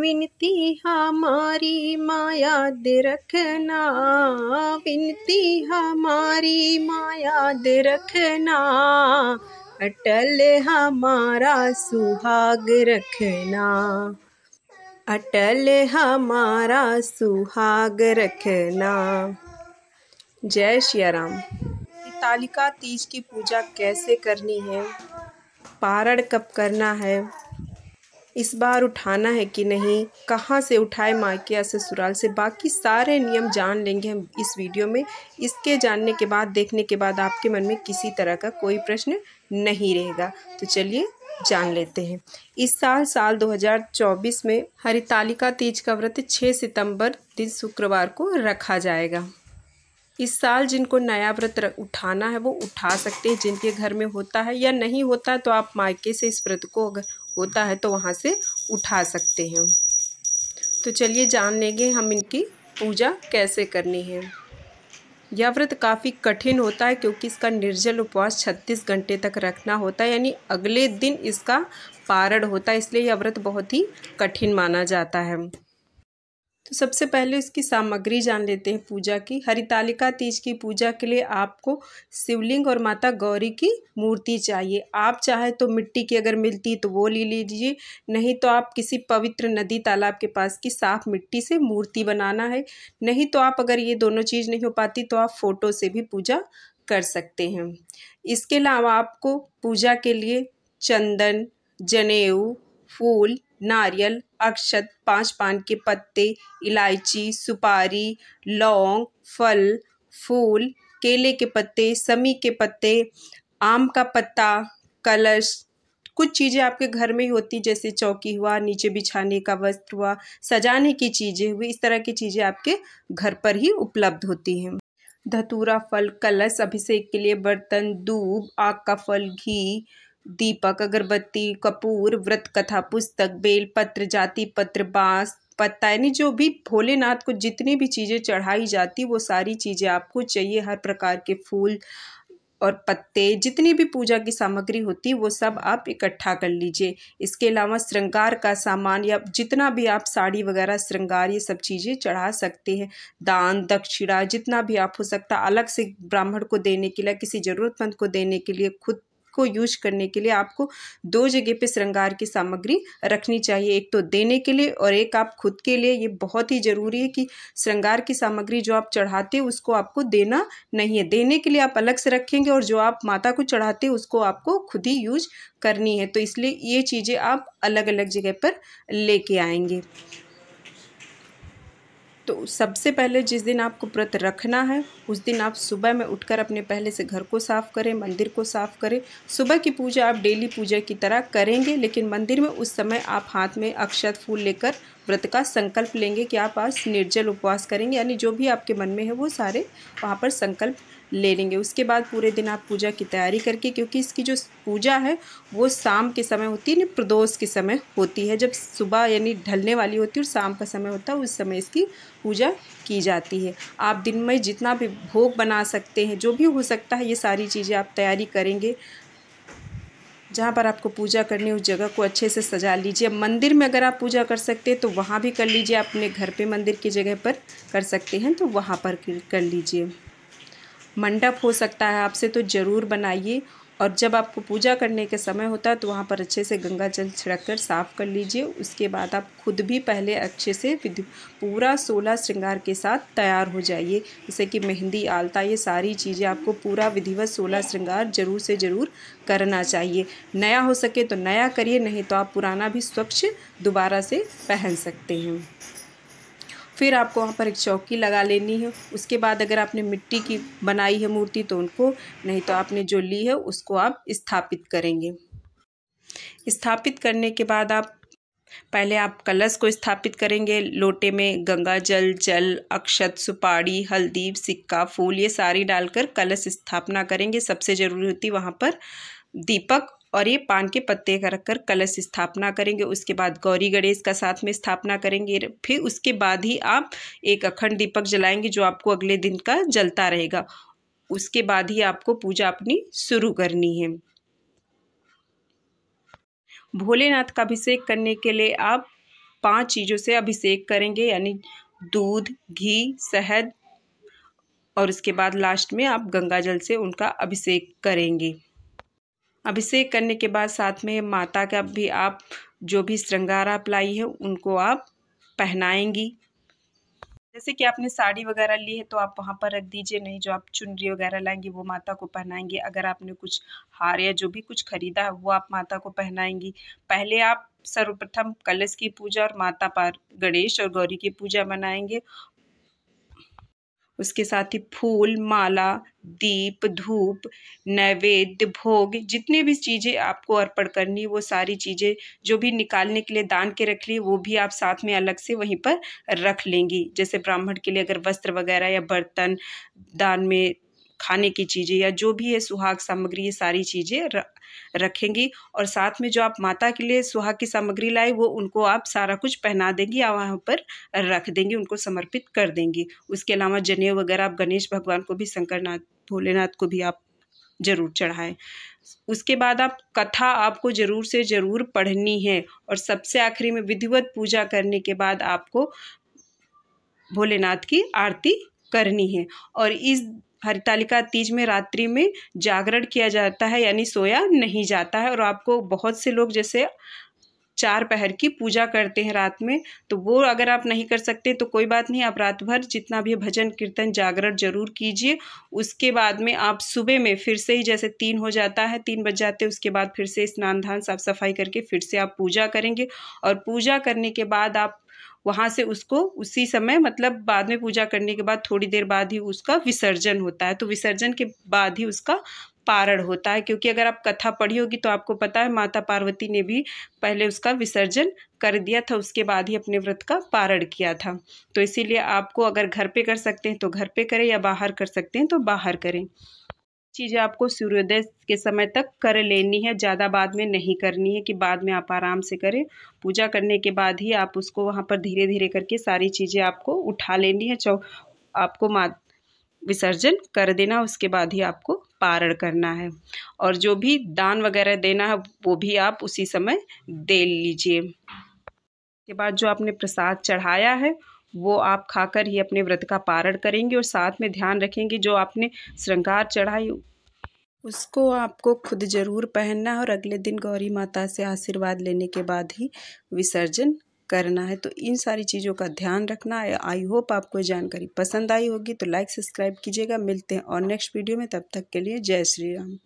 विनती हमारी माँ याद रखना विनती हमारी माँ याद रखना अटल हमारा सुहाग रखना अटल हमारा सुहाग रखना जय श्री राम तालिका तीज की पूजा कैसे करनी है पारण कब करना है इस बार उठाना है कि नहीं कहाँ से उठाए मायके या ससुराल से बाकी सारे नियम जान लेंगे हम इस वीडियो में इसके जानने के बाद देखने के बाद आपके मन में किसी तरह का कोई प्रश्न नहीं रहेगा तो चलिए जान लेते हैं इस साल साल 2024 में हरितालिका तीज का व्रत 6 सितंबर दिन शुक्रवार को रखा जाएगा इस साल जिनको नया व्रत उठाना है वो उठा सकते हैं जिनके घर में होता है या नहीं होता तो आप मायके से इस व्रत को अगर होता है तो वहाँ से उठा सकते हैं तो चलिए जान लेंगे हम इनकी पूजा कैसे करनी है यह व्रत काफ़ी कठिन होता है क्योंकि इसका निर्जल उपवास 36 घंटे तक रखना होता है यानी अगले दिन इसका पारण होता है इसलिए यह व्रत बहुत ही कठिन माना जाता है तो सबसे पहले इसकी सामग्री जान लेते हैं पूजा की हरितालिका तीज की पूजा के लिए आपको शिवलिंग और माता गौरी की मूर्ति चाहिए आप चाहे तो मिट्टी की अगर मिलती तो वो ले लीजिए नहीं तो आप किसी पवित्र नदी तालाब के पास की साफ मिट्टी से मूर्ति बनाना है नहीं तो आप अगर ये दोनों चीज़ नहीं हो पाती तो आप फ़ोटो से भी पूजा कर सकते हैं इसके अलावा आपको पूजा के लिए चंदन जनेऊ फूल नारियल अक्षत पाँच पान के पत्ते इलायची सुपारी लौंग फल फूल केले के पत्ते समी के पत्ते आम का पत्ता कलश कुछ चीज़ें आपके घर में होती जैसे चौकी हुआ नीचे बिछाने का वस्त्र हुआ सजाने की चीज़ें हुई इस तरह की चीज़ें आपके घर पर ही उपलब्ध होती हैं धतूरा फल कलश अभिषेक के लिए बर्तन दूब आग का फल घी दीपक अगरबत्ती कपूर व्रत कथा पुस्तक बेलपत्र जाति पत्र बांस पत्ता यानी जो भी भोलेनाथ को जितनी भी चीज़ें चढ़ाई जाती वो सारी चीज़ें आपको चाहिए हर प्रकार के फूल और पत्ते जितनी भी पूजा की सामग्री होती वो सब आप इकट्ठा कर लीजिए इसके अलावा श्रृंगार का सामान या जितना भी आप साड़ी वगैरह श्रृंगार ये सब चीज़ें चढ़ा सकते हैं दान दक्षिणा जितना भी आप हो सकता अलग से ब्राह्मण को देने के लिए किसी ज़रूरतमंद को देने के लिए खुद को यूज करने के लिए आपको दो जगह पे श्रृंगार की सामग्री रखनी चाहिए एक तो देने के लिए और एक आप खुद के लिए ये बहुत ही ज़रूरी है कि श्रृंगार की सामग्री जो आप चढ़ाते हैं उसको आपको देना नहीं है देने के लिए आप अलग से रखेंगे और जो आप माता को चढ़ाते हैं उसको आपको खुद ही यूज करनी है तो इसलिए ये चीज़ें आप अलग अलग जगह पर लेके आएंगे तो सबसे पहले जिस दिन आपको व्रत रखना है उस दिन आप सुबह में उठकर अपने पहले से घर को साफ़ करें मंदिर को साफ़ करें सुबह की पूजा आप डेली पूजा की तरह करेंगे लेकिन मंदिर में उस समय आप हाथ में अक्षत फूल लेकर व्रत का संकल्प लेंगे कि आप आज निर्जल उपवास करेंगे यानी जो भी आपके मन में है वो सारे वहाँ पर संकल्प ले लेंगे उसके बाद पूरे दिन आप पूजा की तैयारी करके क्योंकि इसकी जो पूजा है वो शाम के समय होती है ना प्रदोष के समय होती है जब सुबह यानी ढलने वाली होती है और शाम का समय होता है उस समय इसकी पूजा की जाती है आप दिन में जितना भी भोग बना सकते हैं जो भी हो सकता है ये सारी चीज़ें आप तैयारी करेंगे जहाँ पर आपको पूजा करनी है उस जगह को अच्छे से सजा लीजिए मंदिर में अगर आप पूजा कर सकते हैं तो वहाँ भी कर लीजिए अपने घर पे मंदिर की जगह पर कर सकते हैं तो वहाँ पर कर लीजिए मंडप हो सकता है आपसे तो ज़रूर बनाइए और जब आपको पूजा करने के समय होता है तो वहाँ पर अच्छे से गंगा जल छिड़क कर साफ़ कर लीजिए उसके बाद आप खुद भी पहले अच्छे से पूरा सोलह श्रृंगार के साथ तैयार हो जाइए जैसे कि मेहंदी आलता ये सारी चीज़ें आपको पूरा विधिवत सोलह श्रृंगार जरूर से ज़रूर करना चाहिए नया हो सके तो नया करिए नहीं तो आप पुराना भी स्वच्छ दोबारा से पहन सकते हैं फिर आपको वहाँ पर एक चौकी लगा लेनी है उसके बाद अगर आपने मिट्टी की बनाई है मूर्ति तो उनको नहीं तो आपने जो ली है उसको आप स्थापित करेंगे स्थापित करने के बाद आप पहले आप कलश को स्थापित करेंगे लोटे में गंगा जल जल अक्षत सुपारी हल्दी सिक्का फूल ये सारी डालकर कलश स्थापना करेंगे सबसे ज़रूरी होती वहाँ पर दीपक और ये पान के पत्ते का रखकर कलश स्थापना करेंगे उसके बाद गौरी गणेश का साथ में स्थापना करेंगे फिर उसके बाद ही आप एक अखंड दीपक जलाएंगे जो आपको अगले दिन का जलता रहेगा उसके बाद ही आपको पूजा अपनी शुरू करनी है भोलेनाथ का अभिषेक करने के लिए आप पांच चीज़ों से अभिषेक करेंगे यानी दूध घी शहद और उसके बाद लास्ट में आप गंगा जल से उनका अभिषेक करेंगे अभिषेक करने के बाद साथ में माता का भी आप जो भी श्रृंगार आप लाई है उनको आप पहनाएंगी जैसे कि आपने साड़ी वगैरह ली है तो आप वहाँ पर रख दीजिए नहीं जो आप चुनरी वगैरह लाएंगी वो माता को पहनाएंगी अगर आपने कुछ हार या जो भी कुछ खरीदा है वो आप माता को पहनाएंगी पहले आप सर्वप्रथम कलश की पूजा और माता पार गणेश और गौरी की पूजा मनाएंगे उसके साथ ही फूल माला दीप धूप नैवेद्य भोग जितने भी चीज़ें आपको अर्पण करनी वो सारी चीज़ें जो भी निकालने के लिए दान के रख लिए वो भी आप साथ में अलग से वहीं पर रख लेंगी जैसे ब्राह्मण के लिए अगर वस्त्र वगैरह या बर्तन दान में खाने की चीज़ें या जो भी है सुहाग सामग्री ये सारी चीज़ें रखेंगी और साथ में जो आप माता के लिए सुहाग की सामग्री लाए वो उनको आप सारा कुछ पहना देंगी या वहाँ पर रख देंगी उनको समर्पित कर देंगी उसके अलावा जनेऊ वगैरह आप गणेश भगवान को भी शंकरनाथ भोलेनाथ को भी आप जरूर चढ़ाएं उसके बाद आप कथा आपको ज़रूर से ज़रूर पढ़नी है और सबसे आखिरी में विधिवत पूजा करने के बाद आपको भोलेनाथ की आरती करनी है और इस हरितालिका तीज में रात्रि में जागरण किया जाता है यानी सोया नहीं जाता है और आपको बहुत से लोग जैसे चार पहर की पूजा करते हैं रात में तो वो अगर आप नहीं कर सकते तो कोई बात नहीं आप रात भर जितना भी भजन कीर्तन जागरण जरूर कीजिए उसके बाद में आप सुबह में फिर से ही जैसे तीन हो जाता है तीन बज जाते हैं उसके बाद फिर से स्नान धान साफ सफाई करके फिर से आप पूजा करेंगे और पूजा करने के बाद आप वहाँ से उसको उसी समय मतलब बाद में पूजा करने के बाद थोड़ी देर बाद ही उसका विसर्जन होता है तो विसर्जन के बाद ही उसका पारण होता है क्योंकि अगर आप कथा पढ़ी होगी तो आपको पता है माता पार्वती ने भी पहले उसका विसर्जन कर दिया था उसके बाद ही अपने व्रत का पारण किया था तो इसीलिए आपको अगर घर पे कर सकते हैं तो घर पे करें या बाहर कर सकते हैं तो बाहर करें चीज़ें आपको सूर्योदय के समय तक कर लेनी है ज़्यादा बाद में नहीं करनी है कि बाद में आप आराम से करें पूजा करने के बाद ही आप उसको वहाँ पर धीरे धीरे करके सारी चीज़ें आपको उठा लेनी है चौ आपको मा विसर्जन कर देना उसके बाद ही आपको पारण करना है और जो भी दान वगैरह देना है वो भी आप उसी समय दे लीजिए के बाद जो आपने प्रसाद चढ़ाया है वो आप खाकर ही अपने व्रत का पारण करेंगे और साथ में ध्यान रखेंगे जो आपने श्रृंगार चढ़ाई उसको आपको खुद ज़रूर पहनना है और अगले दिन गौरी माता से आशीर्वाद लेने के बाद ही विसर्जन करना है तो इन सारी चीज़ों का ध्यान रखना है आई होप आपको जानकारी पसंद आई होगी तो लाइक सब्सक्राइब कीजिएगा मिलते हैं और नेक्स्ट वीडियो में तब तक के लिए जय श्री राम